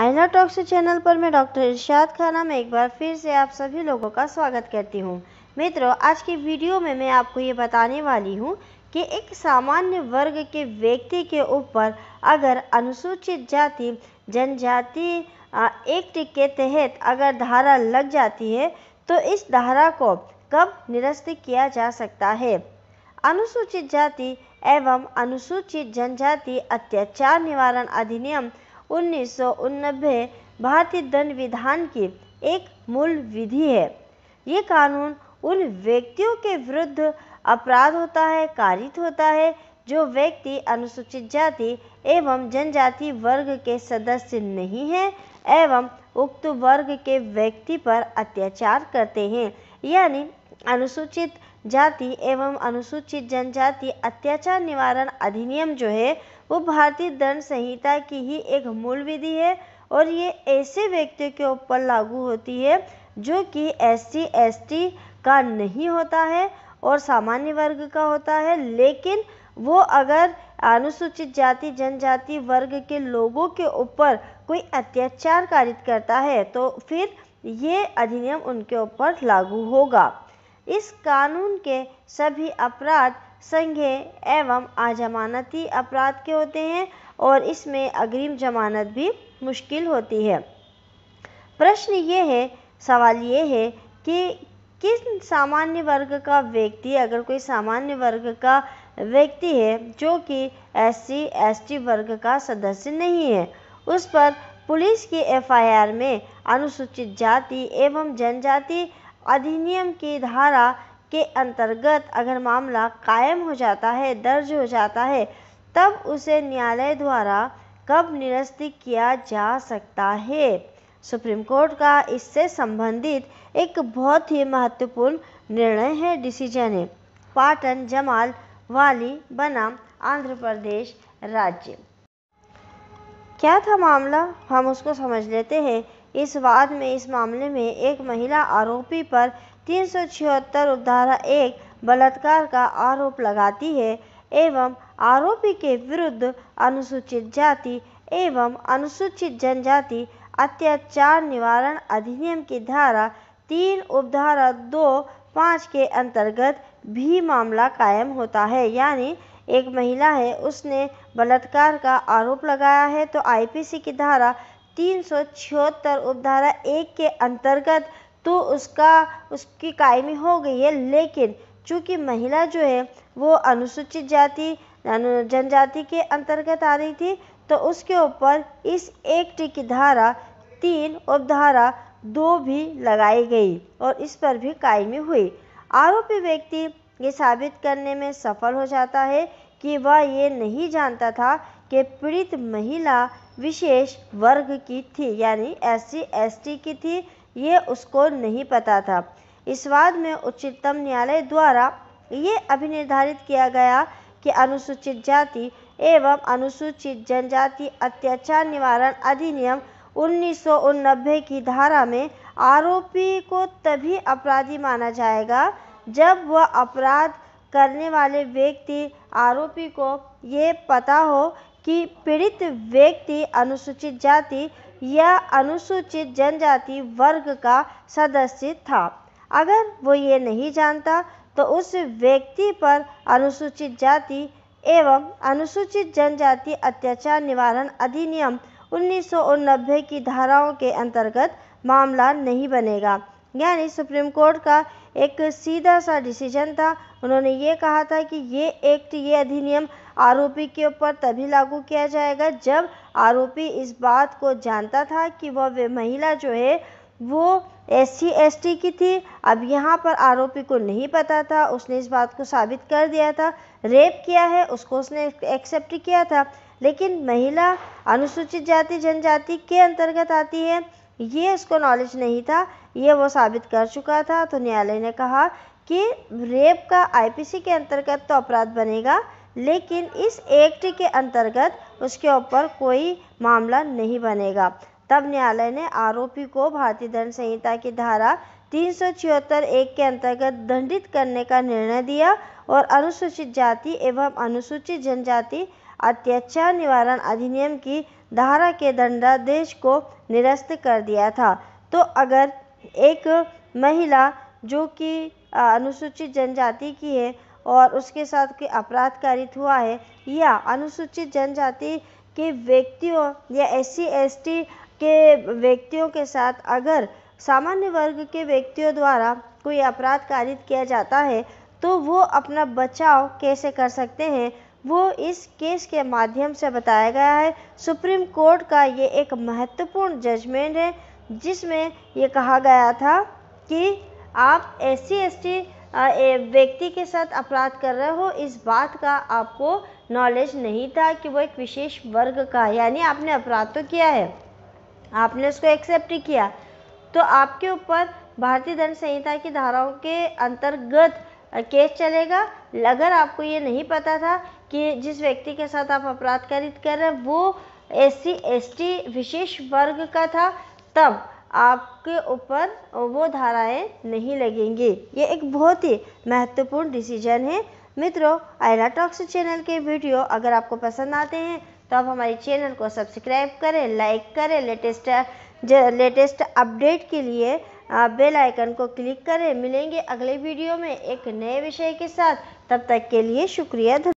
आयना talks channel पर मैं डॉक्टर इरशाद खाना में एक बार फिर से आप सभी लोगों का स्वागत करती हूँ मित्रों आज की वीडियो में मैं आपको ये बताने वाली हूँ कि एक सामान्य वर्ग के व्यक्ति के ऊपर अगर अनुसूचित जाति जनजाति एक्ट के तहत अगर धारा लग जाती है तो इस धारा को कब निरस्त किया जा सकता है अनुसूचित जाति एवं अनुसूचित जनजाति अत्याचार निवारण अधिनियम 1990 भारतीय दंड विधान की एक मूल विधि है ये कानून उन व्यक्तियों के विरुद्ध अपराध होता है कारित होता है जो व्यक्ति अनुसूचित जाति एवं जनजाति वर्ग के सदस्य नहीं हैं एवं उक्त वर्ग के व्यक्ति पर अत्याचार करते हैं यानी अनुसूचित जाति एवं अनुसूचित जनजाति अत्याचार निवारण अधिनियम जो है वो भारतीय दंड संहिता की ही एक मूल विधि है और ये ऐसे व्यक्ति के ऊपर लागू होती है जो कि एस सी का नहीं होता है और सामान्य वर्ग का होता है लेकिन वो अगर अनुसूचित जाति जनजाति वर्ग के लोगों के ऊपर कोई अत्याचार कारित करता है तो फिर ये अधिनियम उनके ऊपर लागू होगा इस कानून के सभी अपराध संघे एवं अजमानती अपराध के होते हैं और इसमें अग्रिम जमानत भी मुश्किल होती है प्रश्न ये है सवाल ये है कि किस सामान्य वर्ग का व्यक्ति अगर कोई सामान्य वर्ग का व्यक्ति है जो कि एस सी वर्ग का सदस्य नहीं है उस पर पुलिस की एफआईआर में अनुसूचित जाति एवं जनजाति अधिनियम की धारा के अंतर्गत अगर मामला कायम हो जाता है दर्ज हो जाता है तब उसे न्यायालय द्वारा कब निरस्त किया जा सकता है सुप्रीम कोर्ट का इससे संबंधित एक बहुत ही महत्वपूर्ण निर्णय है डिसीजन है पाटन जमाल वाली बनाम आंध्र प्रदेश राज्य क्या था मामला हम उसको समझ लेते हैं इस वाद में इस मामले में एक महिला आरोपी पर तीन सौ छिहत्तर उपधारा एक बलात्कार का आरोप लगाती है एवं आरोपी के विरुद्ध अनुसूचित जाति एवं अनुसूचित जनजाति अत्याचार निवारण अधिनियम की धारा तीन उपधारा दो पाँच के अंतर्गत भी मामला कायम होता है यानी एक महिला है उसने बलात्कार का आरोप लगाया है तो आईपीसी की धारा तीन सौ छिहत्तर उपधारा एक के अंतर्गत तो उसका उसकी कायमी हो गई है लेकिन चूंकि महिला जो है वो अनुसूचित जाति जनजाति के अंतर्गत आ रही थी तो उसके ऊपर इस एक्ट की धारा तीन उपधारा दो भी लगाई गई और इस पर भी कायमी हुई आरोपी व्यक्ति ये साबित करने में सफल हो जाता है कि वह ये नहीं जानता था के पीड़ित महिला विशेष वर्ग की थी यानी एस सी की थी ये उसको नहीं पता था इस वाद में उच्चतम न्यायालय द्वारा ये अभिनिर्धारित किया गया कि अनुसूचित जाति एवं अनुसूचित जनजाति अत्याचार निवारण अधिनियम उन्नीस की धारा में आरोपी को तभी अपराधी माना जाएगा जब वह अपराध करने वाले व्यक्ति आरोपी को ये पता हो कि पीड़ित व्यक्ति अनुसूचित जाति या अनुसूचित जनजाति वर्ग का सदस्य था अगर वो ये नहीं जानता तो उस व्यक्ति पर अनुसूचित जाति एवं अनुसूचित जनजाति अत्याचार निवारण अधिनियम उन्नीस की धाराओं के अंतर्गत मामला नहीं बनेगा यानी सुप्रीम कोर्ट का एक सीधा सा डिसीजन था उन्होंने ये कहा था कि ये एक्ट ये अधिनियम आरोपी के ऊपर तभी लागू किया जाएगा जब आरोपी इस बात को जानता था कि वह महिला जो है वो एस सी की थी अब यहाँ पर आरोपी को नहीं पता था उसने इस बात को साबित कर दिया था रेप किया है उसको उसने एक्सेप्ट किया था लेकिन महिला अनुसूचित जाति जनजाति के अंतर्गत आती है ये उसको नॉलेज नहीं था ये वो साबित कर चुका था तो न्यायालय ने कहा कि रेप का आईपीसी के अंतर्गत तो अपराध बनेगा लेकिन इस एक्ट के अंतर्गत उसके ऊपर कोई मामला नहीं बनेगा तब न्यायालय ने आरोपी को भारतीय दंड संहिता की धारा तीन एक के अंतर्गत दंडित करने का निर्णय दिया और अनुसूचित जाति एवं अनुसूचित जनजाति अत्याचार निवारण अधिनियम की धारा के दंडादेश को निरस्त कर दिया था तो अगर एक महिला जो कि अनुसूचित जनजाति की है और उसके साथ कोई अपराध कारित हुआ है या अनुसूचित जनजाति के व्यक्तियों या एस सी के व्यक्तियों के साथ अगर सामान्य वर्ग के व्यक्तियों द्वारा कोई अपराध कारित किया जाता है तो वो अपना बचाव कैसे कर सकते हैं वो इस केस के माध्यम से बताया गया है सुप्रीम कोर्ट का ये एक महत्वपूर्ण जजमेंट है जिसमें ये कहा गया था कि आप एस सी व्यक्ति के साथ अपराध कर रहे हो इस बात का आपको नॉलेज नहीं था कि वो एक विशेष वर्ग का यानी आपने अपराध तो किया है आपने उसको एक्सेप्ट ही किया तो आपके ऊपर भारतीय दंड संहिता की धाराओं के अंतर्गत केस चलेगा अगर आपको ये नहीं पता था कि जिस व्यक्ति के साथ आप अपराध करित कर रहे हैं वो एस सी विशेष वर्ग का था तब आपके ऊपर वो धाराएँ नहीं लगेंगी ये एक बहुत ही महत्वपूर्ण डिसीजन है मित्रों आयरा टॉक्स चैनल के वीडियो अगर आपको पसंद आते हैं तो आप हमारे चैनल को सब्सक्राइब करें लाइक करें लेटेस्ट लेटेस्ट अपडेट के लिए आप बेल आइकन को क्लिक करें मिलेंगे अगले वीडियो में एक नए विषय के साथ तब तक के लिए शुक्रिया